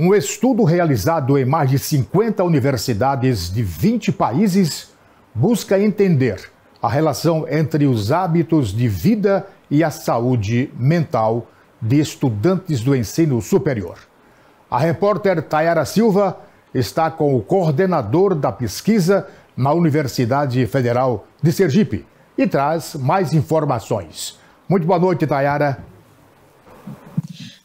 Um estudo realizado em mais de 50 universidades de 20 países busca entender a relação entre os hábitos de vida e a saúde mental de estudantes do ensino superior. A repórter Tayara Silva está com o coordenador da pesquisa na Universidade Federal de Sergipe e traz mais informações. Muito boa noite, Tayara.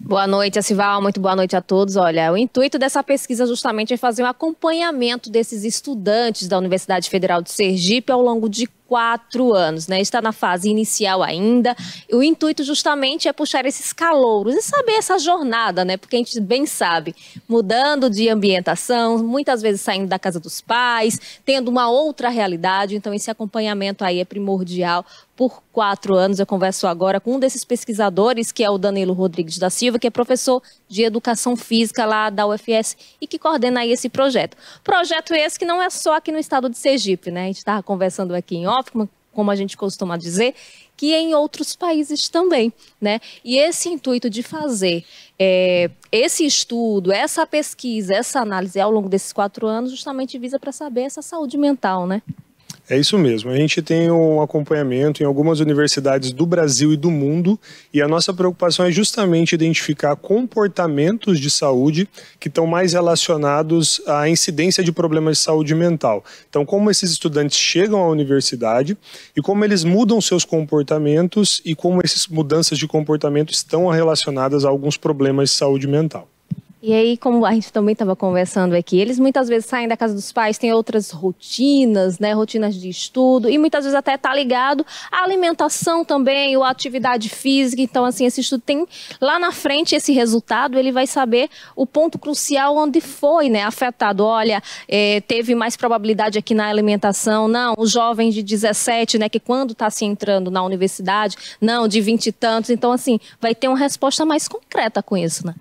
Boa noite, Acival. Muito boa noite a todos. Olha, o intuito dessa pesquisa justamente é fazer um acompanhamento desses estudantes da Universidade Federal de Sergipe ao longo de quatro anos, né? Está na fase inicial ainda. O intuito justamente é puxar esses calouros e saber essa jornada, né? Porque a gente bem sabe, mudando de ambientação, muitas vezes saindo da casa dos pais, tendo uma outra realidade. Então, esse acompanhamento aí é primordial por quatro anos. Eu converso agora com um desses pesquisadores, que é o Danilo Rodrigues da Silva, que é professor de Educação Física lá da UFS e que coordena aí esse projeto. Projeto esse que não é só aqui no estado de Sergipe, né? A gente estava conversando aqui em xenófoba, como a gente costuma dizer, que em outros países também, né? E esse intuito de fazer é, esse estudo, essa pesquisa, essa análise ao longo desses quatro anos, justamente visa para saber essa saúde mental, né? É isso mesmo. A gente tem um acompanhamento em algumas universidades do Brasil e do mundo, e a nossa preocupação é justamente identificar comportamentos de saúde que estão mais relacionados à incidência de problemas de saúde mental. Então, como esses estudantes chegam à universidade e como eles mudam seus comportamentos e como essas mudanças de comportamento estão relacionadas a alguns problemas de saúde mental. E aí, como a gente também estava conversando aqui, eles muitas vezes saem da casa dos pais, têm outras rotinas, né? Rotinas de estudo, e muitas vezes até está ligado à alimentação também, ou à atividade física. Então, assim, esse estudo tem lá na frente esse resultado, ele vai saber o ponto crucial onde foi, né? Afetado. Olha, é, teve mais probabilidade aqui na alimentação, não, o jovem de 17, né? Que quando está se assim, entrando na universidade, não, de 20 e tantos. Então, assim, vai ter uma resposta mais concreta com isso, né?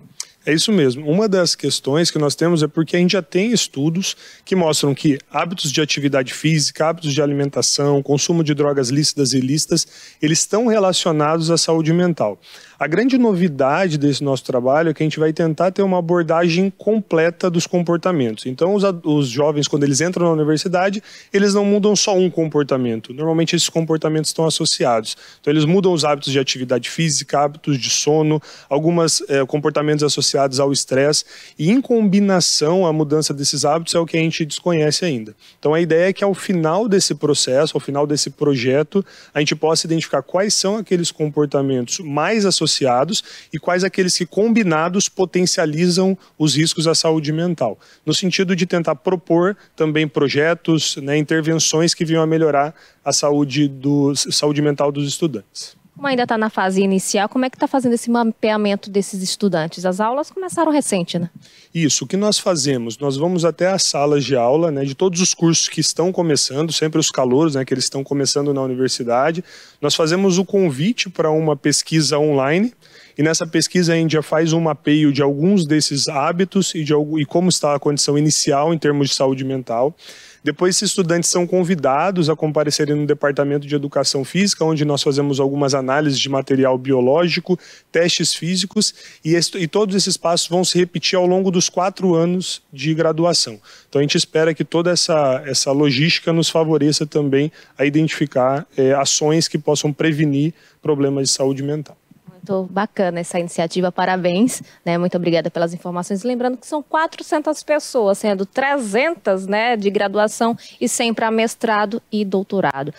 É isso mesmo. Uma das questões que nós temos é porque a gente já tem estudos que mostram que hábitos de atividade física, hábitos de alimentação, consumo de drogas lícitas e ilícitas, eles estão relacionados à saúde mental. A grande novidade desse nosso trabalho é que a gente vai tentar ter uma abordagem completa dos comportamentos. Então, os, os jovens, quando eles entram na universidade, eles não mudam só um comportamento. Normalmente, esses comportamentos estão associados. Então, eles mudam os hábitos de atividade física, hábitos de sono, alguns é, eh, comportamentos associados associados ao estresse e em combinação à mudança desses hábitos é o que a gente desconhece ainda. Então a ideia é que ao final desse processo, ao final desse projeto, a gente possa identificar quais são aqueles comportamentos mais associados e quais aqueles que combinados potencializam os riscos à saúde mental. No sentido de tentar propor também projetos, né, intervenções que venham a melhorar a saúde, do, saúde mental dos estudantes. Como ainda está na fase inicial, como é que está fazendo esse mapeamento desses estudantes? As aulas começaram recente, né? Isso, o que nós fazemos? Nós vamos até as salas de aula né, de todos os cursos que estão começando, sempre os calouros, né, que eles estão começando na universidade. Nós fazemos o convite para uma pesquisa online, e nessa pesquisa a Índia faz um mapeio de alguns desses hábitos e, de, e como está a condição inicial em termos de saúde mental. Depois, esses estudantes são convidados a comparecerem no Departamento de Educação Física, onde nós fazemos algumas análises de material biológico, testes físicos, e, e, todos esses passos vão se repetir ao longo dos quatro anos de graduação. Então, a gente espera que toda essa, essa logística nos favoreça também a identificar é, ações que possam prevenir problemas de saúde mental. Muito bacana essa iniciativa, parabéns. Né? Muito obrigada pelas informações. Lembrando que são 400 pessoas, sendo 300 né, de graduação e sempre a mestrado e doutorado.